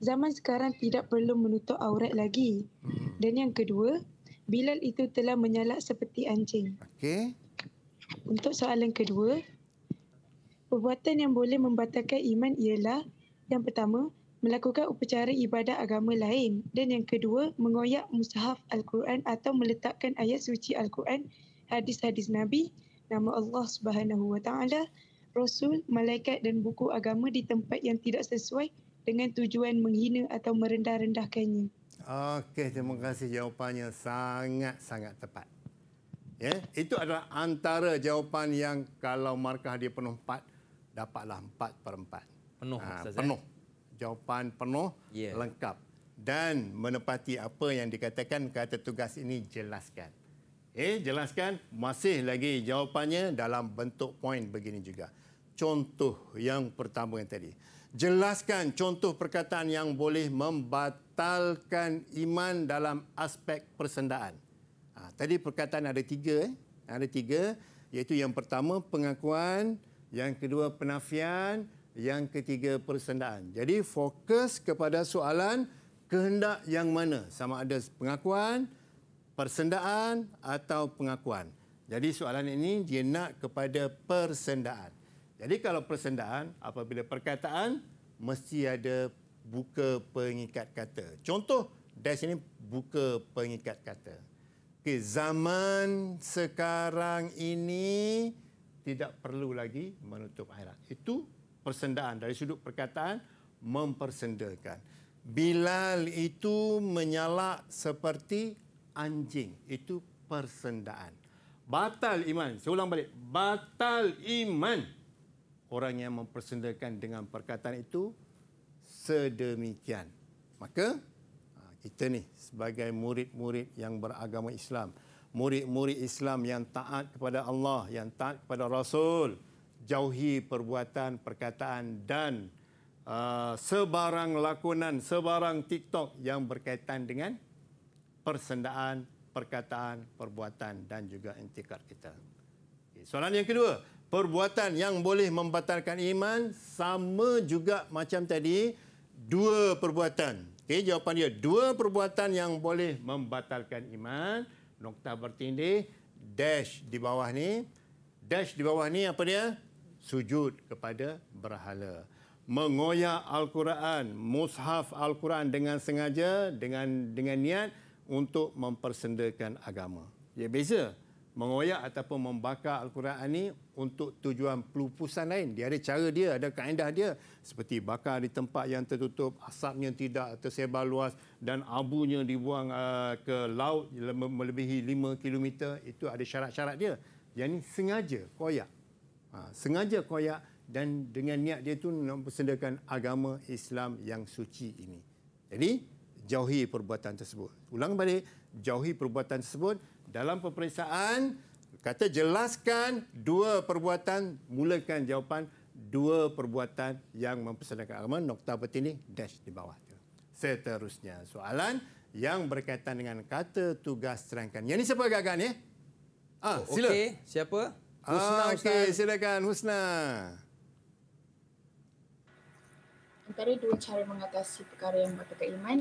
zaman sekarang tidak perlu menutup aurat lagi. Hmm. Dan yang kedua, Bilal itu telah menyalak seperti anjing. Okey. Untuk soalan kedua, perbuatan yang boleh membatalkan iman ialah yang pertama, melakukan upacara ibadah agama lain dan yang kedua, mengoyak mushaf Al-Quran atau meletakkan ayat suci Al-Quran, hadis-hadis Nabi, nama Allah Subhanahu Wa Taala, Rasul, malaikat dan buku agama di tempat yang tidak sesuai dengan tujuan menghina atau merendah-rendahkannya. Okey, terima kasih jawapannya sangat-sangat tepat. Ya, yeah? itu adalah antara jawapan yang kalau markah dia penuh 4 dapatlah 4/4. Penuh, ha, eh? penuh. Jawapan penuh, yeah. lengkap dan menepati apa yang dikatakan kata tugas ini jelaskan. Eh, jelaskan masih lagi jawapannya dalam bentuk poin begini juga contoh yang pertama yang tadi. Jelaskan contoh perkataan yang boleh membatalkan iman dalam aspek persendaan. Ha, tadi perkataan ada tiga. Eh? Ada tiga. Iaitu yang pertama pengakuan. Yang kedua penafian. Yang ketiga persendaan. Jadi fokus kepada soalan kehendak yang mana. Sama ada pengakuan, persendaan atau pengakuan. Jadi soalan ini dia nak kepada persendaan. Jadi kalau persendaan, apabila perkataan, mesti ada buka pengikat kata. Contoh, dari sini buka pengikat kata. Okay, zaman sekarang ini tidak perlu lagi menutup akhirat. Itu persendaan dari sudut perkataan mempersendakan. Bilal itu menyalak seperti anjing. Itu persendaan. Batal iman. Saya ulang balik. Batal iman orang yang mempersendakan dengan perkataan itu sedemikian. Maka ha, kita ni sebagai murid-murid yang beragama Islam, murid-murid Islam yang taat kepada Allah, yang taat kepada Rasul, jauhi perbuatan, perkataan dan uh, sebarang lakonan, sebarang TikTok yang berkaitan dengan persendaan, perkataan, perbuatan dan juga intikar kita. soalan yang kedua, perbuatan yang boleh membatalkan iman sama juga macam tadi dua perbuatan. Okey, jawapan dia dua perbuatan yang boleh membatalkan iman. Nokta bertindih dash di bawah ni. Dash di bawah ni apa dia? Sujud kepada berhala. Mengoyak Al-Quran, mushaf Al-Quran dengan sengaja, dengan dengan niat untuk mempersendakan agama. Ya, beza mengoyak ataupun membakar Al-Quran ini untuk tujuan pelupusan lain. Dia ada cara dia, ada kaedah dia. Seperti bakar di tempat yang tertutup, asapnya tidak tersebar luas dan abunya dibuang uh, ke laut melebihi 5 km. Itu ada syarat-syarat dia. Yang ini sengaja koyak. Ha, sengaja koyak dan dengan niat dia itu mempersendakan agama Islam yang suci ini. Jadi, jauhi perbuatan tersebut. Ulang balik, jauhi perbuatan tersebut dalam peperiksaan kata jelaskan dua perbuatan mulakan jawapan dua perbuatan yang mempersenakan agama nokta peti ini dash di bawah tu. Seterusnya soalan yang berkaitan dengan kata tugas terangkan. Yang ini siapa gagak ni? Ah, oh, sila. Okey, siapa? Ah, Husna ah, okay. Ustaz. silakan Husna. Antara dua cara mengatasi perkara yang berkaitan iman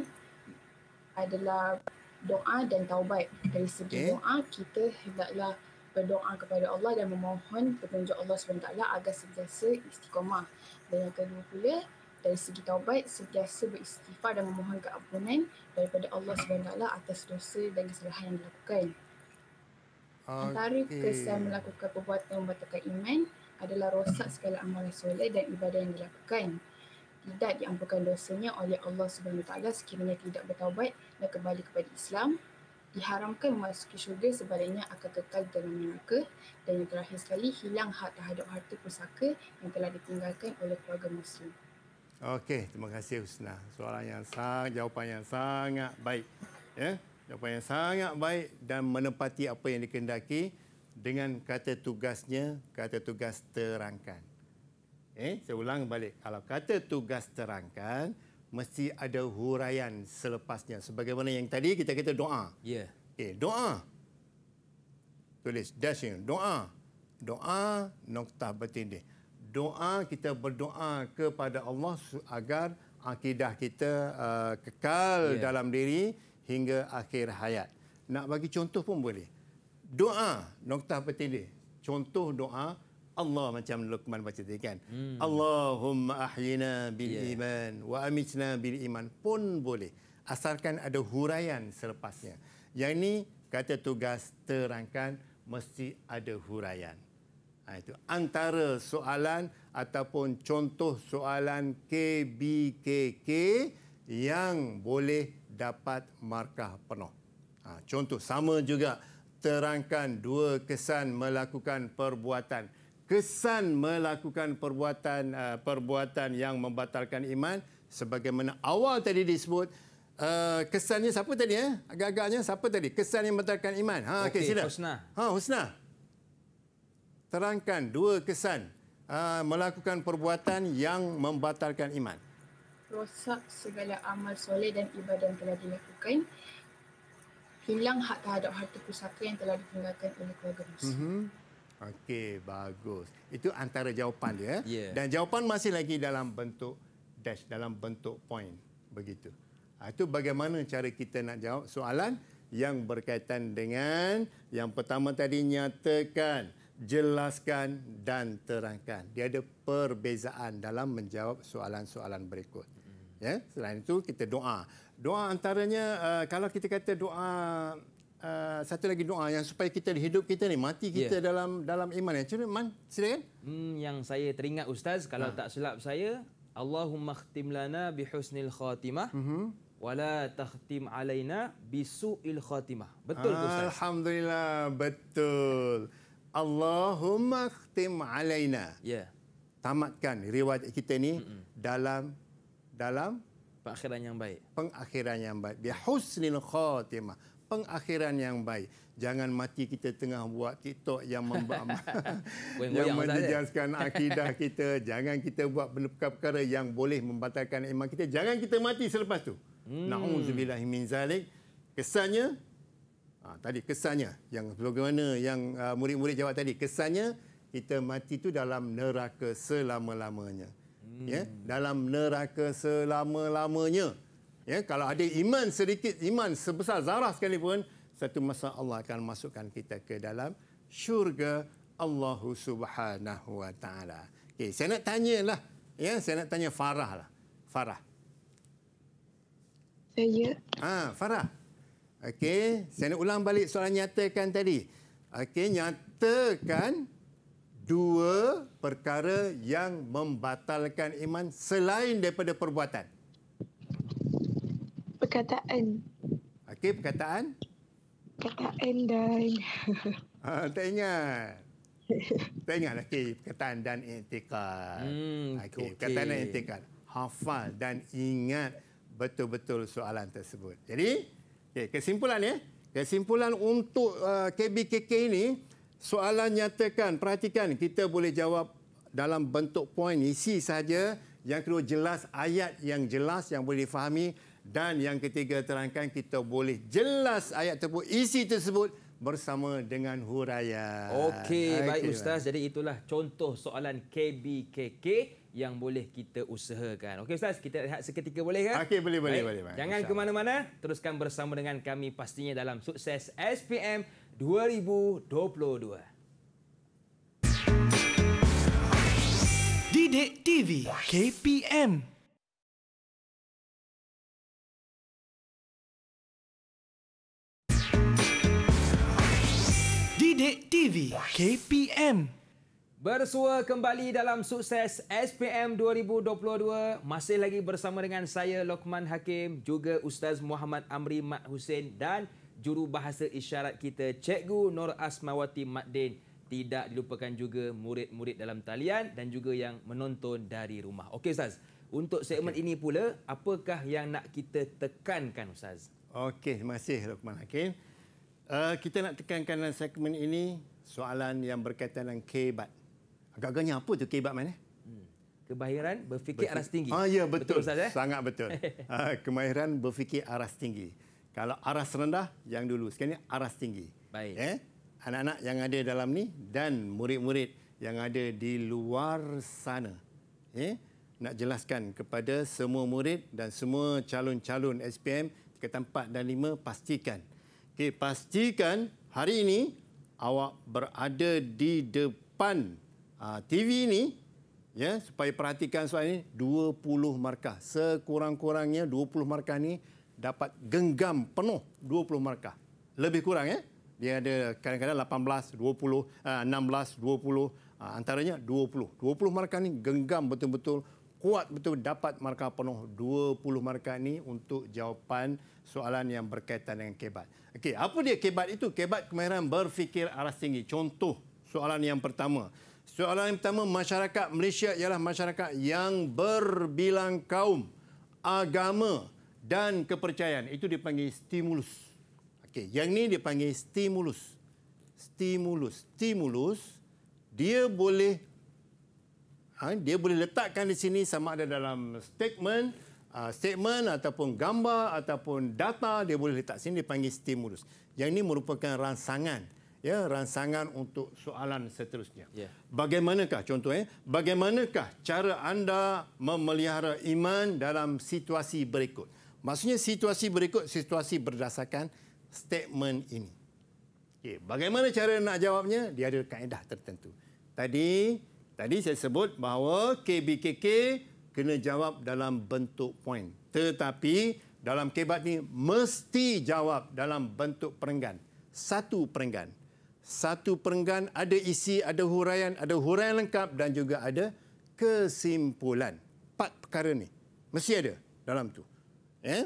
adalah doa dan taubat. Dari segi okay. doa, kita hendaklah berdoa kepada Allah dan memohon petunjuk Allah SWT agar sentiasa istiqomah. Dan yang kedua pula, dari segi taubat, sentiasa beristighfar dan memohon keampunan daripada Allah SWT atas dosa dan kesalahan yang dilakukan. Okay. Antara kesan melakukan perbuatan membatalkan iman adalah rosak segala amal soleh dan ibadah yang dilakukan tidak bukan dosanya oleh Allah Subhanahu taala sekiranya tidak bertaubat dan kembali kepada Islam diharamkan memasuki syurga sebaliknya akan kekal dalam neraka dan yang terakhir sekali hilang hak terhadap harta pusaka yang telah ditinggalkan oleh keluarga muslim. Okey, terima kasih Husna. Soalan yang sangat jawapan yang sangat baik. Ya, jawapan yang sangat baik dan menepati apa yang dikendaki dengan kata tugasnya, kata tugas terangkan. Eh, saya ulang balik. Kalau kata tugas terangkan, mesti ada huraian selepasnya. Sebagaimana yang tadi kita kata doa. Ya. Yeah. Eh, doa. Tulis dashing. Doa. Doa noktah bertindih. Doa kita berdoa kepada Allah agar akidah kita uh, kekal yeah. dalam diri hingga akhir hayat. Nak bagi contoh pun boleh. Doa noktah bertindih. Contoh doa Allah macam Luqman baca tadi kan. Hmm. Allahumma ahyina bil iman wa amitna bil iman pun boleh. Asalkan ada huraian selepasnya. Yang ini kata tugas terangkan mesti ada huraian. Ha, itu antara soalan ataupun contoh soalan KBKK yang boleh dapat markah penuh. Ha, contoh sama juga terangkan dua kesan melakukan perbuatan kesan melakukan perbuatan uh, perbuatan yang membatalkan iman sebagaimana awal tadi disebut uh, kesannya siapa tadi ya eh? agak-agaknya siapa tadi kesan yang membatalkan iman ha okey okay, husna ha husna terangkan dua kesan uh, melakukan perbuatan yang membatalkan iman rosak segala amal soleh dan ibadah yang telah dilakukan hilang hak terhadap harta pusaka yang telah ditinggalkan oleh keluarga Musa. Mm-hmm. Okey, bagus. Itu antara jawapan dia. Eh? Yeah. Dan jawapan masih lagi dalam bentuk dash, dalam bentuk point. Begitu. Ha, itu bagaimana cara kita nak jawab soalan yang berkaitan dengan yang pertama tadi nyatakan, jelaskan dan terangkan. Dia ada perbezaan dalam menjawab soalan-soalan berikut. Hmm. Ya, selain itu kita doa. Doa antaranya uh, kalau kita kata doa uh, satu lagi doa yang supaya kita hidup kita ni mati kita yeah. dalam dalam iman ya. Cuma man silakan. Hmm yang saya teringat ustaz kalau ha. tak silap saya Allahumma khtim lana bi husnil khatimah. Mhm. Mm wala takhtim alaina bisu'il khatimah. Betul ustaz. Alhamdulillah betul. Allahumma khtim alaina. Ya. Yeah. Tamatkan riwayat kita ni mm -mm. dalam dalam pengakhiran yang baik. Pengakhiran yang baik. Bi husnil khatimah pengakhiran yang baik. Jangan mati kita tengah buat TikTok yang membam. yang eh? menjejaskan akidah kita. Jangan kita buat perkara-perkara yang boleh membatalkan iman kita. Jangan kita mati selepas tu. Hmm. Na'udzubillah min zalik. Kesannya ha, tadi kesannya yang bagaimana yang uh, murid-murid jawab tadi kesannya kita mati tu dalam neraka selama-lamanya. Hmm. Ya, dalam neraka selama-lamanya. Ya, kalau ada iman sedikit, iman sebesar zarah sekalipun, satu masa Allah akan masukkan kita ke dalam syurga Allah Subhanahu Wa Taala. Okay, saya nak tanyalah. Ya, saya nak tanya Farah lah. Farah. Saya. Ah, ha, Farah. okay. saya nak ulang balik soalan nyatakan tadi. Okay, nyatakan dua perkara yang membatalkan iman selain daripada perbuatan perkataan. Okey, perkataan? Perkataan dan. Ha, tak ingat. tak ingat lah. Okey, perkataan dan intikal. Hmm, okey, okay. perkataan dan intikal. Hafal dan ingat betul-betul soalan tersebut. Jadi, okay, kesimpulan ya. Kesimpulan untuk uh, KBKK ini, soalan nyatakan, perhatikan, kita boleh jawab dalam bentuk poin isi saja. Yang kedua, jelas ayat yang jelas yang boleh difahami. Dan yang ketiga terangkan kita boleh jelas ayat tersebut, isi tersebut bersama dengan huraian. Okey, okay, baik Ustaz. Baik. Jadi itulah contoh soalan KBKK yang boleh kita usahakan. Okey Ustaz, kita lihat seketika boleh kan? Okey, boleh, boleh, boleh. Jangan ke mana-mana, teruskan bersama dengan kami pastinya dalam sukses SPM 2022. Didik TV KPM Bidik TV KPM Bersua kembali dalam sukses SPM 2022 Masih lagi bersama dengan saya Lokman Hakim Juga Ustaz Muhammad Amri Mat Hussein Dan juru bahasa isyarat kita Cikgu Nur Asmawati Maddin Tidak dilupakan juga murid-murid dalam talian Dan juga yang menonton dari rumah Okey Ustaz Untuk segmen okay. ini pula Apakah yang nak kita tekankan Ustaz? Okey, terima kasih Lokman Hakim Uh, kita nak tekankan dalam segmen ini soalan yang berkaitan dengan kebat. Agak-agaknya apa tu kebat mana? Eh? Hmm. Kebahiran berfikir aras tinggi. Ah, ya, betul. betul Ustaz, eh? Sangat betul. uh, kemahiran berfikir aras tinggi. Kalau aras rendah, yang dulu. Sekarang ni aras tinggi. Baik. Eh? Anak-anak yang ada dalam ni dan murid-murid yang ada di luar sana. Eh? Nak jelaskan kepada semua murid dan semua calon-calon SPM ketempat dan lima, pastikan. Okey, pastikan hari ini awak berada di depan uh, ah, TV ini ya supaya perhatikan soalan ini 20 markah. Sekurang-kurangnya 20 markah ni dapat genggam penuh 20 markah. Lebih kurang ya. Dia ada kadang-kadang 18, 20, uh, 16, 20, uh, antaranya 20. 20 markah ini genggam betul-betul kuat betul dapat markah penuh 20 markah ini untuk jawapan soalan yang berkaitan dengan kebat. Okey, apa dia kebat itu? Kebat kemahiran berfikir aras tinggi. Contoh soalan yang pertama. Soalan yang pertama, masyarakat Malaysia ialah masyarakat yang berbilang kaum, agama dan kepercayaan. Itu dipanggil stimulus. Okey, yang ini dipanggil stimulus. Stimulus. Stimulus, dia boleh ha, dia boleh letakkan di sini sama ada dalam statement, uh, statement ataupun gambar ataupun data dia boleh letak sini dipanggil stimulus. Yang ini merupakan rangsangan ya rangsangan untuk soalan seterusnya. Yeah. Bagaimanakah contohnya? eh bagaimanakah cara anda memelihara iman dalam situasi berikut? Maksudnya situasi berikut situasi berdasarkan statement ini. Okay, bagaimana cara nak jawabnya? Dia ada kaedah tertentu. Tadi tadi saya sebut bahawa KBKK kena jawab dalam bentuk poin. Tetapi dalam kebat ni mesti jawab dalam bentuk perenggan. Satu perenggan. Satu perenggan ada isi, ada huraian, ada huraian lengkap dan juga ada kesimpulan. Empat perkara ni mesti ada dalam tu. Eh?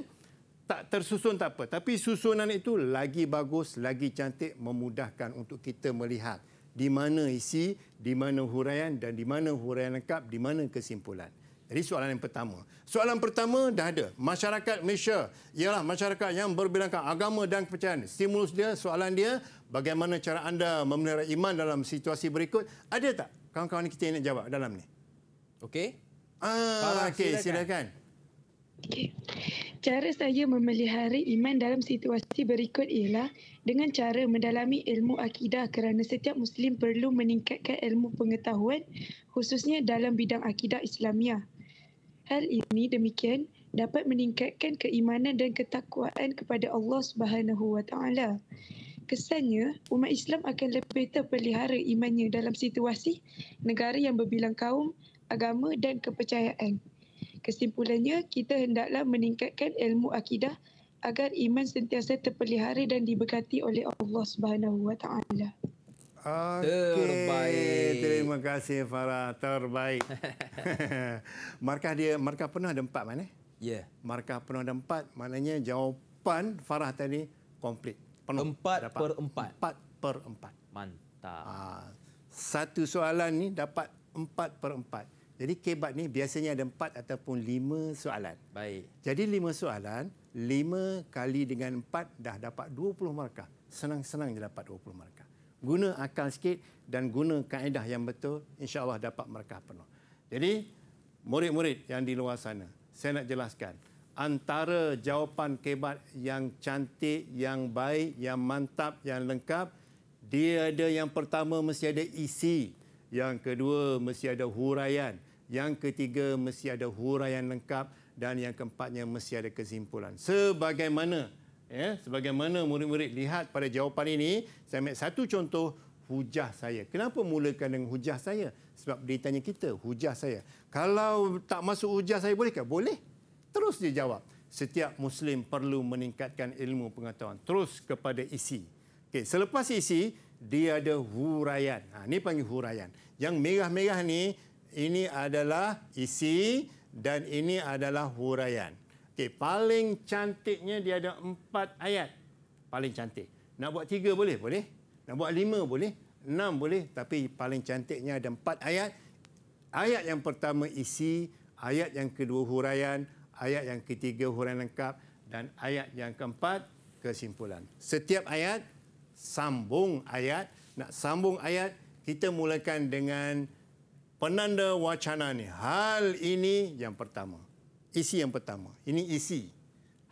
Tak tersusun tak apa. Tapi susunan itu lagi bagus, lagi cantik, memudahkan untuk kita melihat di mana isi, di mana huraian dan di mana huraian lengkap, di mana kesimpulan. Jadi soalan yang pertama. Soalan pertama dah ada. Masyarakat Malaysia ialah masyarakat yang berbilangkan agama dan kepercayaan. Stimulus dia, soalan dia, bagaimana cara anda memelihara iman dalam situasi berikut? Ada tak kawan-kawan kita yang nak jawab dalam ni? Okey. Ah, Farah, okay, silakan. silakan. Okay. Cara saya memelihara iman dalam situasi berikut ialah dengan cara mendalami ilmu akidah kerana setiap Muslim perlu meningkatkan ilmu pengetahuan khususnya dalam bidang akidah Islamiah. Hal ini demikian dapat meningkatkan keimanan dan ketakwaan kepada Allah Subhanahu wa Kesannya, umat Islam akan lebih terpelihara imannya dalam situasi negara yang berbilang kaum, agama dan kepercayaan. Kesimpulannya, kita hendaklah meningkatkan ilmu akidah agar iman sentiasa terpelihara dan diberkati oleh Allah Subhanahu wa Okay. Terbaik. Terima kasih Farah. Terbaik. markah dia, markah penuh ada empat mana? Ya. Yeah. Markah penuh ada empat. Maknanya jawapan Farah tadi komplit. Penuh. Empat dapat. per empat. Empat per empat. Mantap. Ha. Satu soalan ni dapat empat per empat. Jadi kebat ni biasanya ada empat ataupun lima soalan. Baik. Jadi lima soalan, lima kali dengan empat dah dapat dua puluh markah. Senang-senang je dapat dua puluh markah guna akal sikit dan guna kaedah yang betul, insyaAllah dapat markah penuh. Jadi, murid-murid yang di luar sana, saya nak jelaskan. Antara jawapan kebat yang cantik, yang baik, yang mantap, yang lengkap, dia ada yang pertama mesti ada isi. Yang kedua mesti ada huraian. Yang ketiga mesti ada huraian lengkap. Dan yang keempatnya mesti ada kesimpulan. Sebagaimana ya sebagaimana murid-murid lihat pada jawapan ini saya ambil satu contoh hujah saya kenapa mulakan dengan hujah saya sebab ditanya kita hujah saya kalau tak masuk hujah saya bolehkah? boleh terus dia jawab setiap muslim perlu meningkatkan ilmu pengetahuan terus kepada isi Okay, selepas isi dia ada huraian ha ni panggil huraian yang merah-merah ni ini adalah isi dan ini adalah huraian Okey, paling cantiknya dia ada empat ayat. Paling cantik. Nak buat tiga boleh? Boleh. Nak buat lima boleh. Enam boleh. Tapi paling cantiknya ada empat ayat. Ayat yang pertama isi. Ayat yang kedua huraian. Ayat yang ketiga huraian lengkap. Dan ayat yang keempat kesimpulan. Setiap ayat sambung ayat. Nak sambung ayat, kita mulakan dengan penanda wacana ni. Hal ini yang pertama isi yang pertama. Ini isi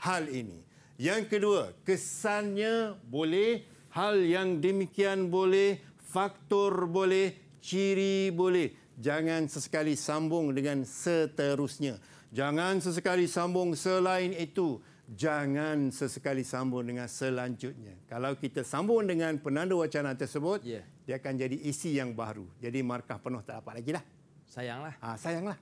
hal ini. Yang kedua, kesannya boleh, hal yang demikian boleh, faktor boleh, ciri boleh. Jangan sesekali sambung dengan seterusnya. Jangan sesekali sambung selain itu. Jangan sesekali sambung dengan selanjutnya. Kalau kita sambung dengan penanda wacana tersebut, yeah. dia akan jadi isi yang baru. Jadi markah penuh tak dapat lagi lah. Sayanglah. Ha, sayanglah.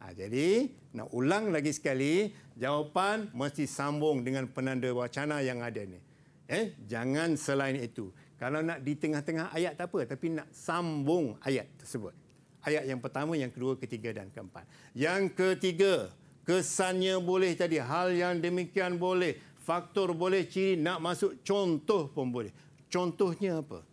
Ha, jadi nak ulang lagi sekali jawapan mesti sambung dengan penanda wacana yang ada ni. Eh, jangan selain itu. Kalau nak di tengah-tengah ayat tak apa, tapi nak sambung ayat tersebut. Ayat yang pertama, yang kedua, ketiga dan keempat. Yang ketiga, kesannya boleh jadi Hal yang demikian boleh. Faktor boleh ciri nak masuk contoh pun boleh. Contohnya apa?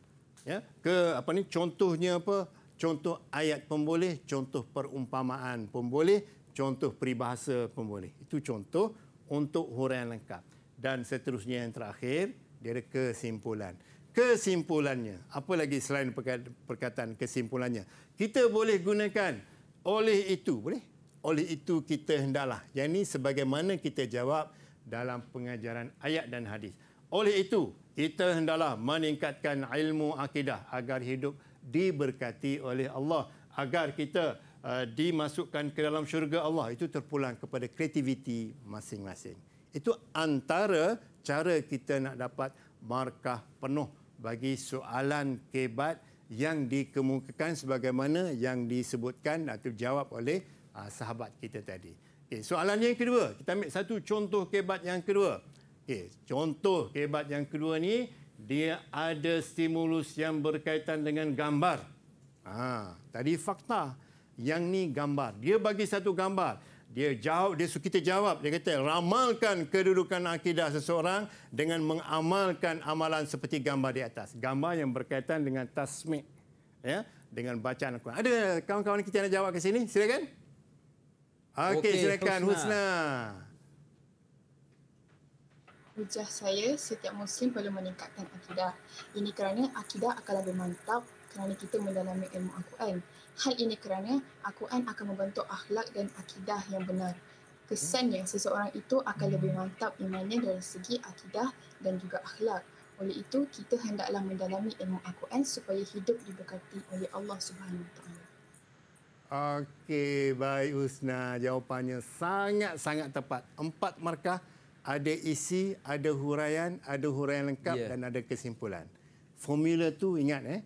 Ya, ke apa ni? Contohnya apa? contoh ayat pemboleh, contoh perumpamaan pemboleh, contoh peribahasa pemboleh. Itu contoh untuk huraian lengkap. Dan seterusnya yang terakhir, dia ada kesimpulan. Kesimpulannya, apa lagi selain perkataan kesimpulannya? Kita boleh gunakan oleh itu, boleh? Oleh itu kita hendaklah. Yang ini sebagaimana kita jawab dalam pengajaran ayat dan hadis. Oleh itu, kita hendaklah meningkatkan ilmu akidah agar hidup diberkati oleh Allah agar kita uh, dimasukkan ke dalam syurga Allah itu terpulang kepada kreativiti masing-masing. Itu antara cara kita nak dapat markah penuh bagi soalan kebat yang dikemukakan sebagaimana yang disebutkan atau jawab oleh uh, sahabat kita tadi. Okay, soalan yang kedua, kita ambil satu contoh kebat yang kedua. Okay, contoh kebat yang kedua ni dia ada stimulus yang berkaitan dengan gambar. Ha, tadi fakta. Yang ni gambar. Dia bagi satu gambar. Dia jawab, dia suka kita jawab. Dia kata, ramalkan kedudukan akidah seseorang dengan mengamalkan amalan seperti gambar di atas. Gambar yang berkaitan dengan tasmik. Ya, dengan bacaan Al-Quran. Ada kawan-kawan kita nak jawab ke sini? Silakan. Okey, okay, silakan. Husna. Husna hujah saya setiap muslim perlu meningkatkan akidah. Ini kerana akidah akan lebih mantap kerana kita mendalami ilmu Al-Quran. Hal ini kerana Al-Quran akan membentuk akhlak dan akidah yang benar. Kesannya seseorang itu akan lebih mantap imannya dari segi akidah dan juga akhlak. Oleh itu kita hendaklah mendalami ilmu Al-Quran supaya hidup diberkati oleh Allah Subhanahu Wa Taala. Okey, baik Usna. Jawapannya sangat-sangat tepat. Empat markah ada isi, ada huraian, ada huraian lengkap yeah. dan ada kesimpulan. Formula tu ingat eh.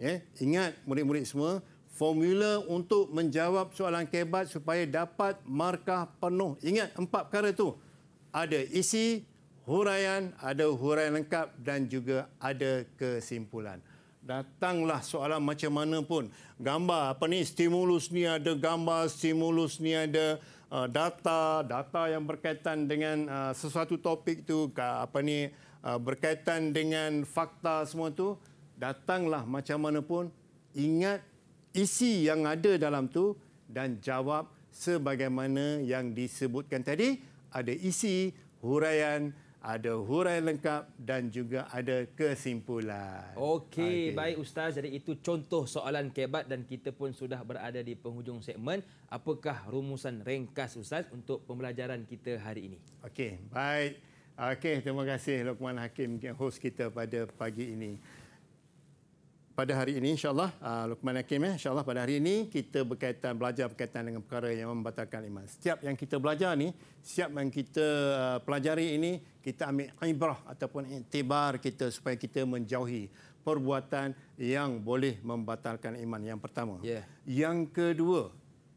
Yeah. Ingat murid-murid semua, formula untuk menjawab soalan kebat supaya dapat markah penuh. Ingat empat perkara tu. Ada isi, huraian, ada huraian lengkap dan juga ada kesimpulan. Datanglah soalan macam mana pun. Gambar apa ni? Stimulus ni ada, gambar stimulus ni ada data-data uh, yang berkaitan dengan uh, sesuatu topik tu apa ni uh, berkaitan dengan fakta semua tu datanglah macam mana pun ingat isi yang ada dalam tu dan jawab sebagaimana yang disebutkan tadi ada isi huraian ada huraian lengkap dan juga ada kesimpulan. Okey, okay. baik ustaz. Jadi itu contoh soalan kebat dan kita pun sudah berada di penghujung segmen. Apakah rumusan ringkas ustaz untuk pembelajaran kita hari ini? Okey, baik. Okey, terima kasih Lokman Hakim host kita pada pagi ini. Pada hari ini insyaAllah, uh, ah, Luqman Hakim, eh, insyaAllah pada hari ini kita berkaitan belajar berkaitan dengan perkara yang membatalkan iman. Setiap yang kita belajar ni, setiap yang kita ah, pelajari ini, kita ambil ibrah ataupun iktibar kita supaya kita menjauhi perbuatan yang boleh membatalkan iman yang pertama. Yeah. Yang kedua,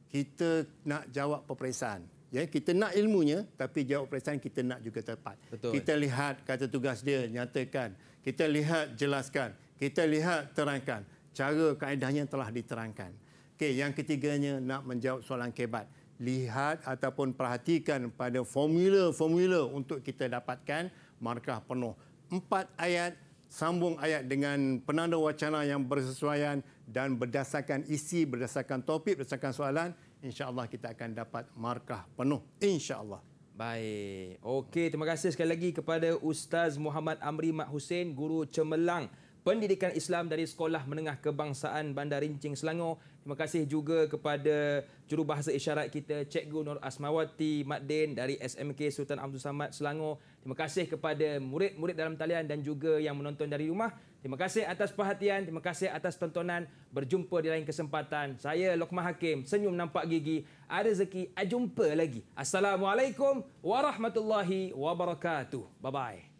kita nak jawab peperiksaan. Ya, kita nak ilmunya tapi jawab peperiksaan kita nak juga tepat. Betul. Kita lihat kata tugas dia nyatakan, kita lihat jelaskan, kita lihat terangkan cara kaedahnya telah diterangkan. Okey, yang ketiganya nak menjawab soalan kebat lihat ataupun perhatikan pada formula-formula untuk kita dapatkan markah penuh. Empat ayat, sambung ayat dengan penanda wacana yang bersesuaian dan berdasarkan isi, berdasarkan topik, berdasarkan soalan, insya-Allah kita akan dapat markah penuh insya-Allah. Baik. Okey, terima kasih sekali lagi kepada Ustaz Muhammad Amri Mat Hussein, guru cemerlang Pendidikan Islam dari Sekolah Menengah Kebangsaan Bandar Rincing Selangor. Terima kasih juga kepada jurubahasa isyarat kita Cikgu Nur Asmawati Madden dari SMK Sultan Abdul Samad Selangor. Terima kasih kepada murid-murid dalam talian dan juga yang menonton dari rumah. Terima kasih atas perhatian, terima kasih atas tontonan. Berjumpa di lain kesempatan. Saya Lokman Hakim, senyum nampak gigi. Ada rezeki, jumpa lagi. Assalamualaikum warahmatullahi wabarakatuh. Bye-bye.